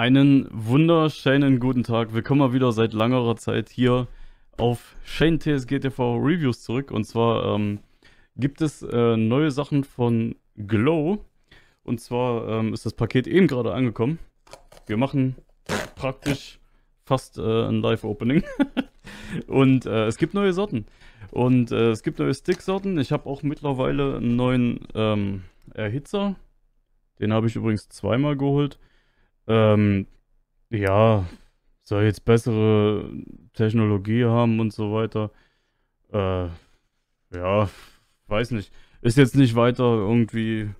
Einen wunderschönen guten Tag. Willkommen mal wieder seit langerer Zeit hier auf Shane TSG TV Reviews zurück. Und zwar ähm, gibt es äh, neue Sachen von Glow. Und zwar ähm, ist das Paket eben gerade angekommen. Wir machen praktisch fast äh, ein Live-Opening. und äh, es gibt neue Sorten. Und äh, es gibt neue Stick-Sorten. Ich habe auch mittlerweile einen neuen ähm, Erhitzer. Den habe ich übrigens zweimal geholt ähm, ja, soll jetzt bessere Technologie haben und so weiter. Äh, ja, weiß nicht. Ist jetzt nicht weiter irgendwie,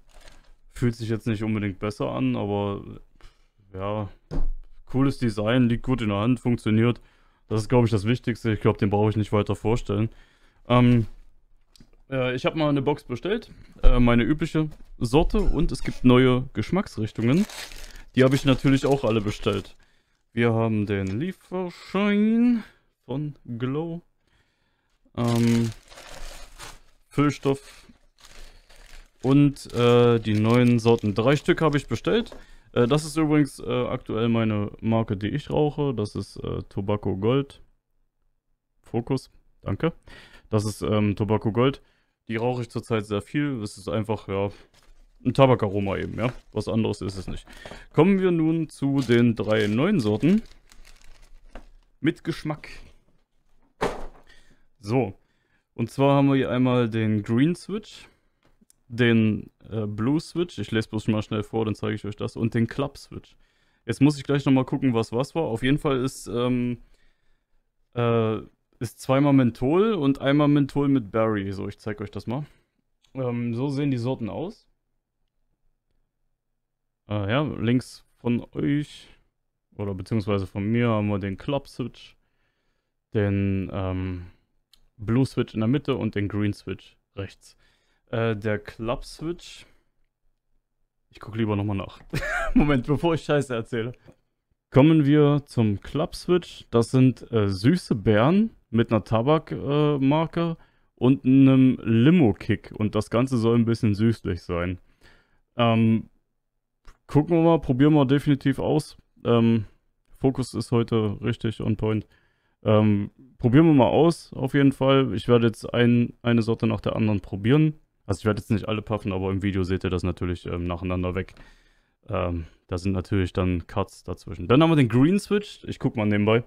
fühlt sich jetzt nicht unbedingt besser an, aber ja, cooles Design, liegt gut in der Hand, funktioniert. Das ist, glaube ich, das Wichtigste. Ich glaube, den brauche ich nicht weiter vorstellen. Ähm, äh, ich habe mal eine Box bestellt, äh, meine übliche Sorte und es gibt neue Geschmacksrichtungen. Die habe ich natürlich auch alle bestellt. Wir haben den Lieferschein von Glow. Ähm, Füllstoff. Und äh, die neuen Sorten. Drei Stück habe ich bestellt. Äh, das ist übrigens äh, aktuell meine Marke, die ich rauche. Das ist äh, Tobacco Gold. Fokus, danke. Das ist ähm, Tobacco Gold. Die rauche ich zurzeit sehr viel. Es ist einfach, ja, ein Tabakaroma eben, ja. Was anderes ist es nicht. Kommen wir nun zu den drei neuen Sorten. Mit Geschmack. So. Und zwar haben wir hier einmal den Green Switch, den äh, Blue Switch, ich lese bloß mal schnell vor, dann zeige ich euch das, und den Club Switch. Jetzt muss ich gleich nochmal gucken, was was war. Auf jeden Fall ist, ähm, äh, ist zweimal Menthol und einmal Menthol mit Berry. So, ich zeige euch das mal. Ähm, so sehen die Sorten aus. Äh, ja, links von euch oder beziehungsweise von mir haben wir den Club Switch, den ähm, Blue Switch in der Mitte und den Green Switch rechts. Äh, der Club Switch. Ich gucke lieber nochmal nach. Moment, bevor ich Scheiße erzähle. Kommen wir zum Club Switch. Das sind äh, süße Bären mit einer Tabakmarke äh, und einem Limo-Kick. Und das Ganze soll ein bisschen süßlich sein. Ähm, gucken wir mal, probieren wir definitiv aus. Ähm, Fokus ist heute richtig on point. Ähm, probieren wir mal aus, auf jeden Fall. Ich werde jetzt ein, eine Sorte nach der anderen probieren. Also ich werde jetzt nicht alle puffen, aber im Video seht ihr das natürlich ähm, nacheinander weg. Ähm, da sind natürlich dann Cuts dazwischen. Dann haben wir den Green Switch. Ich gucke mal nebenbei.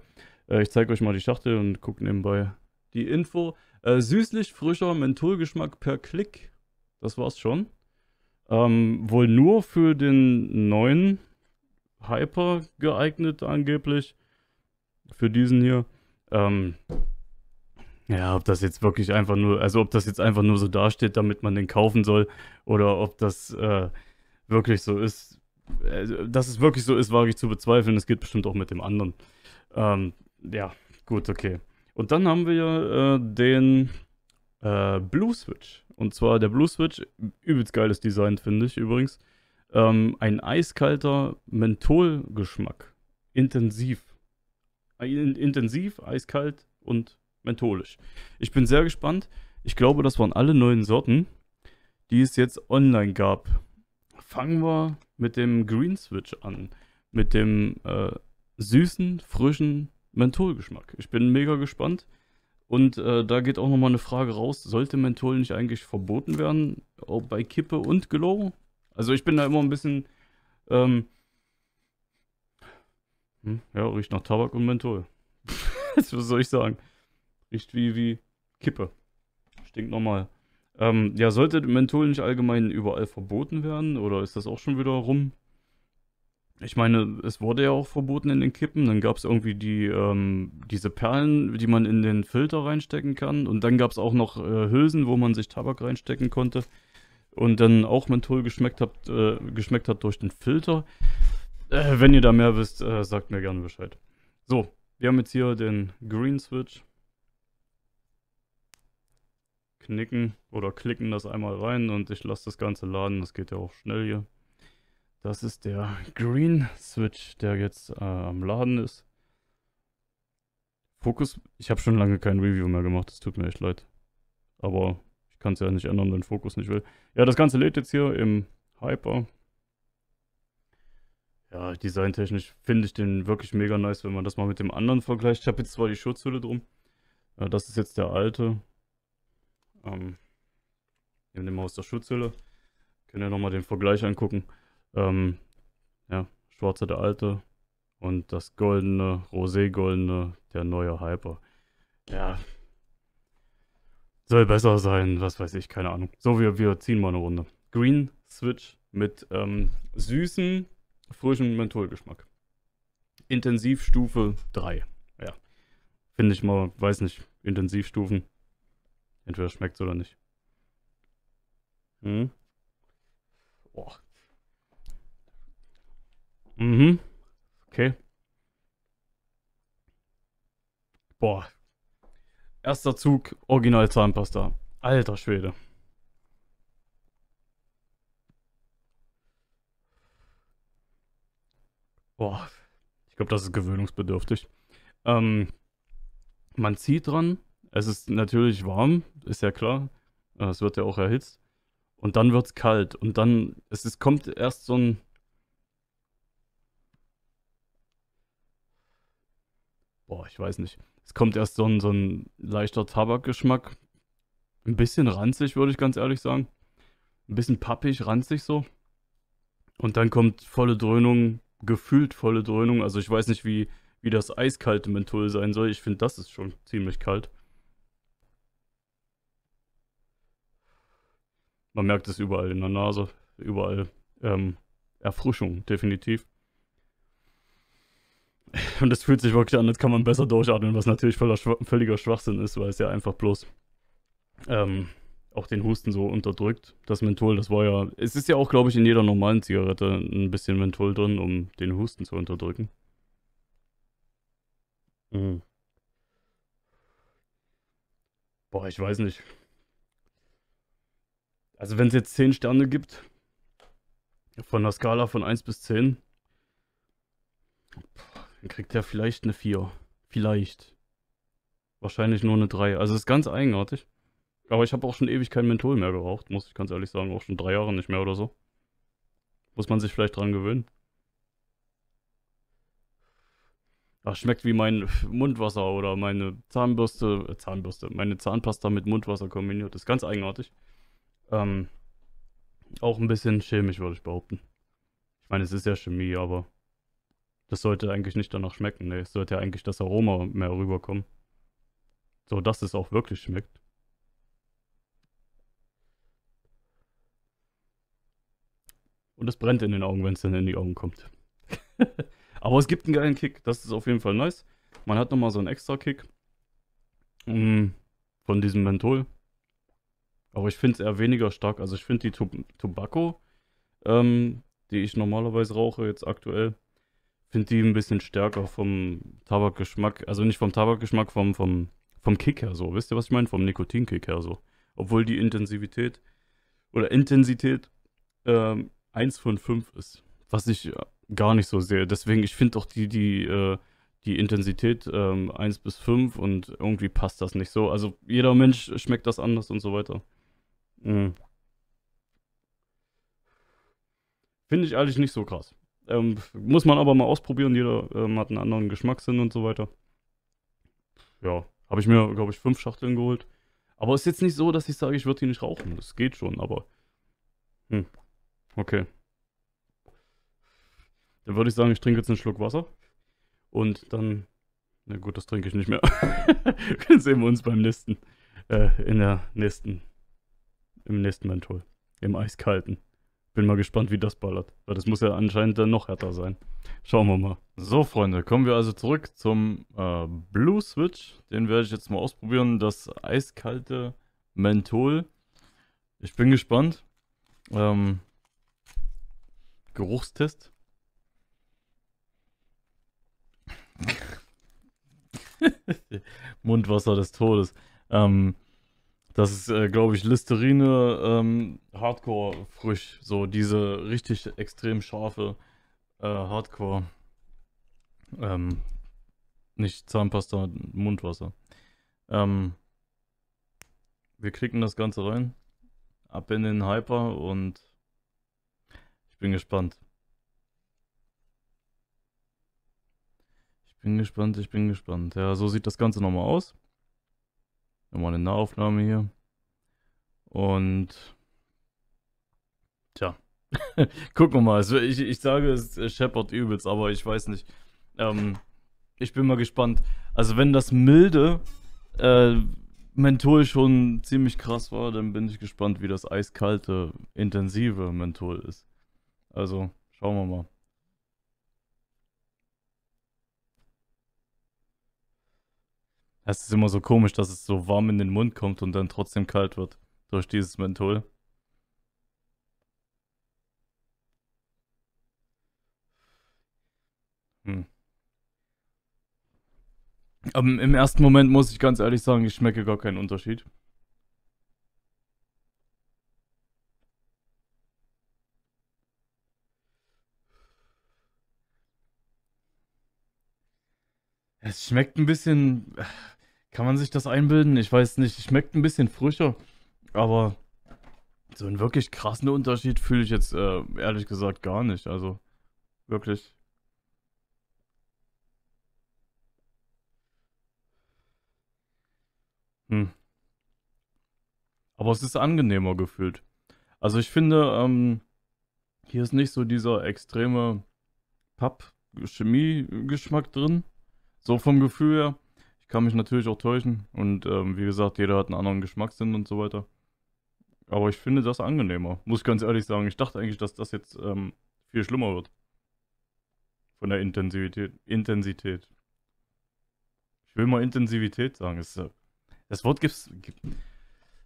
Äh, ich zeige euch mal die Schachtel und gucke nebenbei die Info. Äh, süßlich frischer Mentholgeschmack per Klick. Das war's schon. Ähm, wohl nur für den neuen Hyper geeignet angeblich. Für diesen hier. Ähm, ja, ob das jetzt wirklich einfach nur, also ob das jetzt einfach nur so dasteht, damit man den kaufen soll, oder ob das äh, wirklich so ist, also, dass es wirklich so ist, wage ich zu bezweifeln. Es geht bestimmt auch mit dem anderen. Ähm, ja, gut, okay. Und dann haben wir äh, den äh, Blue Switch. Und zwar der Blue Switch, übelst geiles Design, finde ich übrigens. Ähm, ein eiskalter Mentholgeschmack. Intensiv. Äh, intensiv, eiskalt und mentholisch. Ich bin sehr gespannt. Ich glaube, das waren alle neuen Sorten, die es jetzt online gab. Fangen wir mit dem Green Switch an. Mit dem äh, süßen, frischen Mentholgeschmack. Ich bin mega gespannt. Und äh, da geht auch nochmal eine Frage raus. Sollte Menthol nicht eigentlich verboten werden? Auch bei Kippe und Gelo? Also ich bin da immer ein bisschen... Ähm, hm, ja, riecht nach Tabak und Menthol. Also was soll ich sagen? Riecht wie, wie Kippe. Stinkt nochmal. Ähm, ja, sollte Menthol nicht allgemein überall verboten werden? Oder ist das auch schon wieder rum? Ich meine, es wurde ja auch verboten in den Kippen. Dann gab es irgendwie die, ähm, diese Perlen, die man in den Filter reinstecken kann. Und dann gab es auch noch äh, Hülsen, wo man sich Tabak reinstecken konnte. Und dann auch Menthol geschmeckt hat, äh, geschmeckt hat durch den Filter. Äh, wenn ihr da mehr wisst, äh, sagt mir gerne Bescheid. So, wir haben jetzt hier den Green Switch. Knicken oder klicken das einmal rein und ich lasse das Ganze laden. Das geht ja auch schnell hier. Das ist der Green Switch, der jetzt äh, am Laden ist. Fokus, ich habe schon lange kein Review mehr gemacht, es tut mir echt leid. Aber ich kann es ja nicht ändern, wenn Fokus nicht will. Ja, das Ganze lädt jetzt hier im Hyper. Ja, designtechnisch finde ich den wirklich mega nice, wenn man das mal mit dem anderen vergleicht. Ich habe jetzt zwar die Schutzhülle drum. Ja, äh, das ist jetzt der alte. Ähm, neben dem aus der Schutzhülle. Können ja nochmal den Vergleich angucken. Ähm, ja, schwarze der alte und das goldene, roségoldene, der neue Hyper. Ja. Soll besser sein, was weiß ich, keine Ahnung. So, wir, wir ziehen mal eine Runde. Green Switch mit ähm, süßen, frischen Mentholgeschmack. Intensivstufe 3. Ja. Finde ich mal, weiß nicht, Intensivstufen. Entweder schmeckt es oder nicht. Hm? Boah, Mhm. Okay. Boah. Erster Zug, Original Zahnpasta. Alter Schwede. Boah. Ich glaube, das ist gewöhnungsbedürftig. Ähm, man zieht dran. Es ist natürlich warm, ist ja klar. Es wird ja auch erhitzt. Und dann wird es kalt. Und dann, es, es kommt erst so ein boah, ich weiß nicht. Es kommt erst so ein, so ein leichter Tabakgeschmack. Ein bisschen ranzig, würde ich ganz ehrlich sagen. Ein bisschen pappig, ranzig so. Und dann kommt volle Dröhnung, gefühlt volle Dröhnung. Also ich weiß nicht, wie, wie das eiskalte Menthol sein soll. Ich finde, das ist schon ziemlich kalt. Man merkt es überall in der Nase, überall ähm, Erfrischung, definitiv. Und es fühlt sich wirklich an, als kann man besser durchatmen, was natürlich voller, völliger Schwachsinn ist, weil es ja einfach bloß ähm, auch den Husten so unterdrückt. Das Menthol, das war ja. Es ist ja auch, glaube ich, in jeder normalen Zigarette ein bisschen Menthol drin, um den Husten zu unterdrücken. Mhm. Boah, ich weiß nicht. Also, wenn es jetzt 10 Sterne gibt, von der Skala von 1 bis 10. Puh. Dann kriegt er vielleicht eine 4. Vielleicht. Wahrscheinlich nur eine 3. Also ist ganz eigenartig. Aber ich habe auch schon ewig kein Menthol mehr geraucht, muss ich ganz ehrlich sagen. Auch schon drei Jahre nicht mehr oder so. Muss man sich vielleicht dran gewöhnen. Ach, schmeckt wie mein Mundwasser oder meine Zahnbürste, äh, Zahnbürste, meine Zahnpasta mit Mundwasser kombiniert. Ist ganz eigenartig. Ähm, auch ein bisschen chemisch, würde ich behaupten. Ich meine, es ist ja Chemie, aber das sollte eigentlich nicht danach schmecken. Ne? Es sollte ja eigentlich das Aroma mehr rüberkommen. So dass es auch wirklich schmeckt. Und es brennt in den Augen, wenn es dann in die Augen kommt. Aber es gibt einen geilen Kick. Das ist auf jeden Fall nice. Man hat nochmal so einen extra Kick. Mm, von diesem Menthol. Aber ich finde es eher weniger stark. Also ich finde die Tobacco, ähm, die ich normalerweise rauche, jetzt aktuell, finde die ein bisschen stärker vom Tabakgeschmack. Also nicht vom Tabakgeschmack, vom, vom, vom Kick her so. Wisst ihr, was ich meine? Vom Nikotinkick her so. Obwohl die Intensivität oder Intensität ähm, 1 von 5 ist. Was ich äh, gar nicht so sehe. Deswegen, ich finde auch die, die, äh, die Intensität ähm, 1 bis 5 und irgendwie passt das nicht so. Also jeder Mensch schmeckt das anders und so weiter. Mhm. Finde ich eigentlich nicht so krass. Ähm, muss man aber mal ausprobieren, jeder ähm, hat einen anderen Geschmackssinn und so weiter. Ja, habe ich mir, glaube ich, fünf Schachteln geholt. Aber ist jetzt nicht so, dass ich sage, ich würde die nicht rauchen. Das geht schon, aber. Hm. Okay. Dann würde ich sagen, ich trinke jetzt einen Schluck Wasser. Und dann. Na gut, das trinke ich nicht mehr. dann sehen wir uns beim nächsten. Äh, in der nächsten. Im nächsten Menthol. Im eiskalten. Bin mal gespannt, wie das ballert. Weil das muss ja anscheinend dann noch härter sein. Schauen wir mal. So, Freunde, kommen wir also zurück zum äh, Blue Switch. Den werde ich jetzt mal ausprobieren. Das eiskalte Menthol. Ich bin gespannt. Ähm, Geruchstest. Mundwasser des Todes. Ähm, das ist, äh, glaube ich, Listerine ähm, Hardcore frisch. So diese richtig extrem scharfe äh, Hardcore. Ähm, nicht Zahnpasta, Mundwasser. Ähm, wir klicken das Ganze rein. Ab in den Hyper und ich bin gespannt. Ich bin gespannt, ich bin gespannt. Ja, so sieht das Ganze nochmal aus. Nochmal eine Nahaufnahme hier. Und tja, gucken wir mal. Also ich, ich sage, es Shepard übelst, aber ich weiß nicht. Ähm, ich bin mal gespannt. Also wenn das milde äh, Menthol schon ziemlich krass war, dann bin ich gespannt, wie das eiskalte, intensive Menthol ist. Also schauen wir mal. Es ist immer so komisch, dass es so warm in den Mund kommt und dann trotzdem kalt wird durch dieses Menthol. Hm. Aber ähm, im ersten Moment muss ich ganz ehrlich sagen, ich schmecke gar keinen Unterschied. Es schmeckt ein bisschen äh, kann man sich das einbilden? Ich weiß nicht. Schmeckt ein bisschen frischer, aber so einen wirklich krassen Unterschied fühle ich jetzt äh, ehrlich gesagt gar nicht. Also wirklich. Hm. Aber es ist angenehmer gefühlt. Also ich finde, ähm, hier ist nicht so dieser extreme Papp-Chemie-Geschmack drin. So vom Gefühl her kann mich natürlich auch täuschen. Und ähm, wie gesagt, jeder hat einen anderen Geschmackssinn und so weiter. Aber ich finde das angenehmer, muss ich ganz ehrlich sagen. Ich dachte eigentlich, dass das jetzt ähm, viel schlimmer wird. Von der Intensivität. Intensität. Ich will mal Intensivität sagen. Das, das Wort gibt's. Gibt,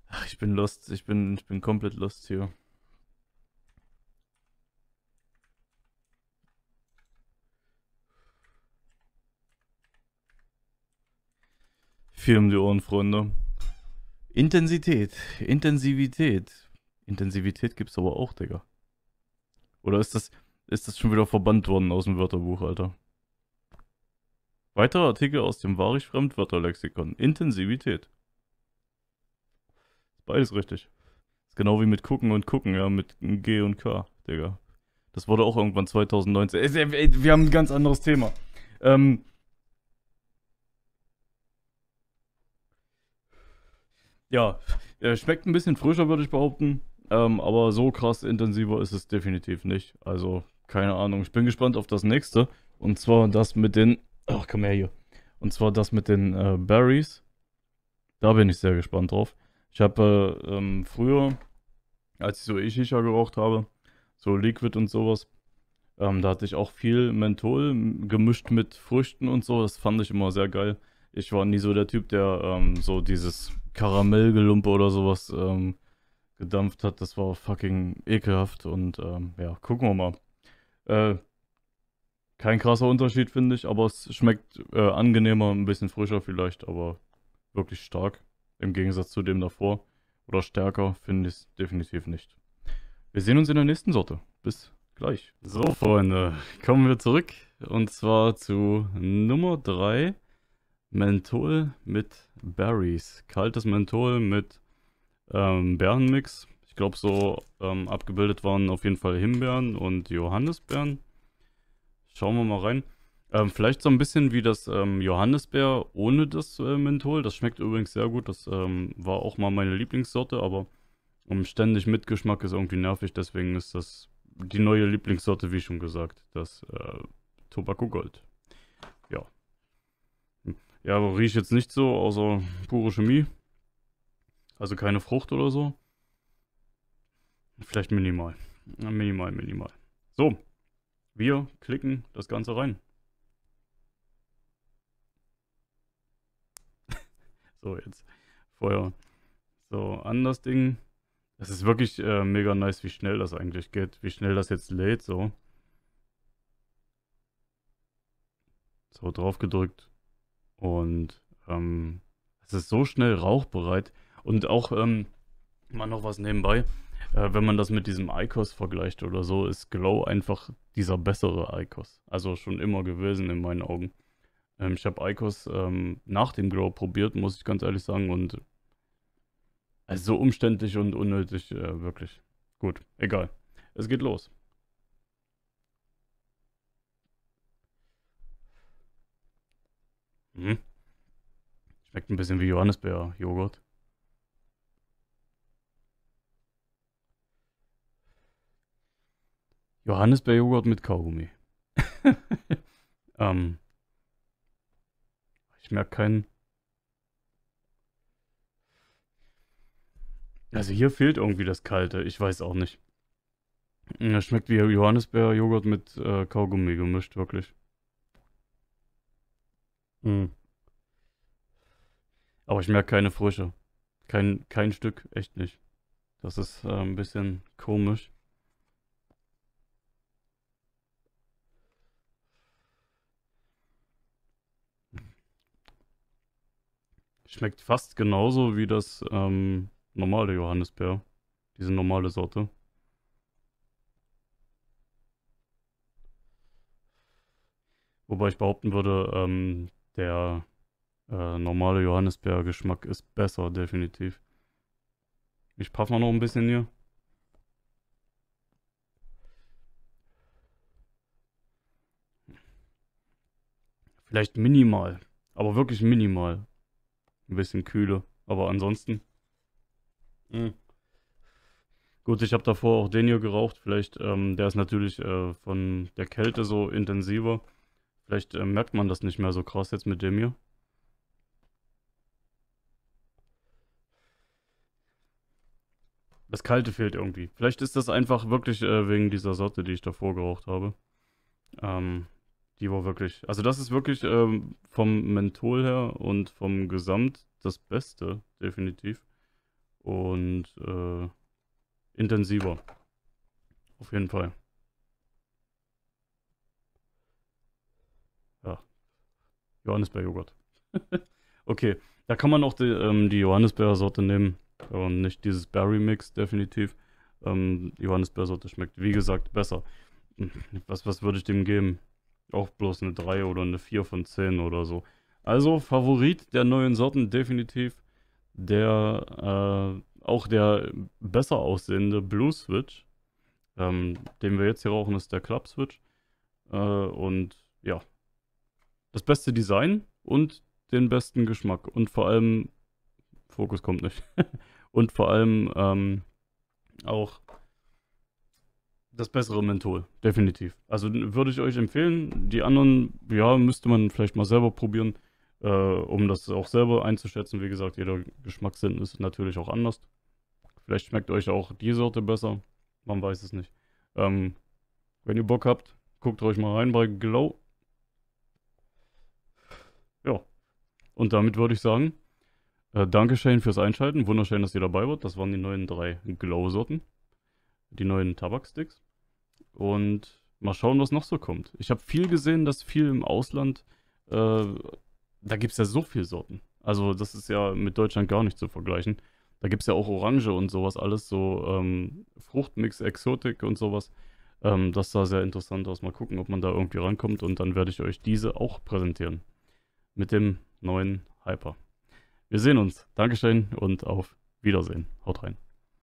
ach, ich bin lost. Ich bin, ich bin komplett lost hier. viel um die Ohren, Freunde. Intensität, Intensivität. Intensivität gibt's aber auch, Digga. Oder ist das, ist das schon wieder verbannt worden aus dem Wörterbuch, Alter? Weitere Artikel aus dem wahrig Fremdwörterlexikon. Intensivität. Ist beides richtig. Ist genau wie mit gucken und gucken, ja, mit G und K, Digga. Das wurde auch irgendwann 2019. Wir haben ein ganz anderes Thema. Ähm, Ja, schmeckt ein bisschen frischer, würde ich behaupten. Ähm, aber so krass intensiver ist es definitiv nicht. Also, keine Ahnung. Ich bin gespannt auf das nächste. Und zwar das mit den. Ach, komm her hier. Und zwar das mit den äh, Berries. Da bin ich sehr gespannt drauf. Ich habe äh, ähm, früher, als ich so E-Shisha geraucht habe, so Liquid und sowas, ähm, da hatte ich auch viel Menthol gemischt mit Früchten und so. Das fand ich immer sehr geil. Ich war nie so der Typ, der ähm, so dieses Karamellgelumpe oder sowas ähm, gedampft hat. Das war fucking ekelhaft und ähm, ja, gucken wir mal. Äh, kein krasser Unterschied, finde ich, aber es schmeckt äh, angenehmer, ein bisschen frischer vielleicht, aber wirklich stark. Im Gegensatz zu dem davor. Oder stärker finde ich es definitiv nicht. Wir sehen uns in der nächsten Sorte. Bis gleich. So, Freunde, kommen wir zurück. Und zwar zu Nummer 3. Menthol mit Berries. Kaltes Menthol mit ähm, Bärenmix. Ich glaube, so ähm, abgebildet waren auf jeden Fall Himbeeren und Johannisbeeren. Schauen wir mal rein. Ähm, vielleicht so ein bisschen wie das ähm, Johannisbeer ohne das äh, Menthol. Das schmeckt übrigens sehr gut. Das ähm, war auch mal meine Lieblingssorte, aber ähm, ständig mit Geschmack ist irgendwie nervig. Deswegen ist das die neue Lieblingssorte, wie schon gesagt, das äh, Tobacco Gold. Ja. Ja, aber riecht jetzt nicht so, außer pure Chemie. Also keine Frucht oder so. Vielleicht minimal. Minimal, minimal. So, wir klicken das Ganze rein. so, jetzt Feuer. So, an das Ding. Das ist wirklich äh, mega nice, wie schnell das eigentlich geht. Wie schnell das jetzt lädt, so. So, drauf gedrückt. Und ähm, es ist so schnell rauchbereit. Und auch ähm, mal noch was nebenbei. Äh, wenn man das mit diesem ICOS vergleicht oder so, ist Glow einfach dieser bessere ICOS. Also schon immer gewesen in meinen Augen. Ähm, ich habe ICOS ähm, nach dem Glow probiert, muss ich ganz ehrlich sagen. Und also so umständlich und unnötig, äh, wirklich. Gut, egal. Es geht los. Mhm. Schmeckt ein bisschen wie Johannisbeer-Joghurt. Johannisbeer-Joghurt mit Kaugummi. ähm, ich merke keinen. Also hier fehlt irgendwie das Kalte. Ich weiß auch nicht. Das schmeckt wie Johannisbeer-Joghurt mit äh, Kaugummi gemischt, wirklich. Mhm. Aber ich merke keine Frische. Kein, kein Stück, echt nicht. Das ist äh, ein bisschen komisch. Schmeckt fast genauso wie das ähm, normale Johannisbeer. Diese normale Sorte. Wobei ich behaupten würde, ähm, der äh, normale Johannisbeer-Geschmack ist besser, definitiv. Ich puff mal noch ein bisschen hier. Vielleicht minimal, aber wirklich minimal. Ein bisschen kühle, aber ansonsten. Mh. Hm. Gut, ich habe davor auch den hier geraucht. Vielleicht, ähm, der ist natürlich äh, von der Kälte so intensiver. Vielleicht äh, merkt man das nicht mehr so krass jetzt mit dem hier. Das Kalte fehlt irgendwie. Vielleicht ist das einfach wirklich äh, wegen dieser Sorte, die ich davor geraucht habe. Ähm, die war wirklich. Also, das ist wirklich ähm, vom Menthol her und vom Gesamt das Beste, definitiv. Und äh, intensiver. Auf jeden Fall. Johannisbeerjoghurt. okay, da kann man auch die, ähm, die Johannisbeersorte nehmen und nicht dieses Berry-Mix, definitiv. Ähm, die Johannisbeersorte schmeckt, wie gesagt, besser. Hm, was, was würde ich dem geben? Auch bloß eine 3 oder eine 4 von 10 oder so. Also Favorit der neuen Sorten definitiv der äh, auch der besser aussehende Blue Switch, ähm, den wir jetzt hier rauchen, ist der Club Switch. Äh, und ja, das beste Design und den besten Geschmack. Und vor allem, Fokus kommt nicht. und vor allem ähm, auch das bessere Menthol, definitiv. Also würde ich euch empfehlen. Die anderen, ja, müsste man vielleicht mal selber probieren, äh, um das auch selber einzuschätzen. Wie gesagt, jeder Geschmackssinn ist natürlich auch anders. Vielleicht schmeckt euch auch die Sorte besser. Man weiß es nicht. Ähm, wenn ihr Bock habt, guckt euch mal rein bei Glow ja. Und damit würde ich sagen, äh, danke Shane fürs Einschalten. Wunderschön, dass ihr dabei wart. Das waren die neuen drei Glow-Sorten. Die neuen Tabaksticks. Und mal schauen, was noch so kommt. Ich habe viel gesehen, dass viel im Ausland, äh, da gibt es ja so viele Sorten. Also das ist ja mit Deutschland gar nicht zu vergleichen. Da gibt es ja auch Orange und sowas, alles so ähm, Fruchtmix, Exotik und sowas. Ähm, das sah sehr interessant aus. Mal gucken, ob man da irgendwie rankommt und dann werde ich euch diese auch präsentieren mit dem neuen Hyper. Wir sehen uns. Dankeschön und auf Wiedersehen. Haut rein.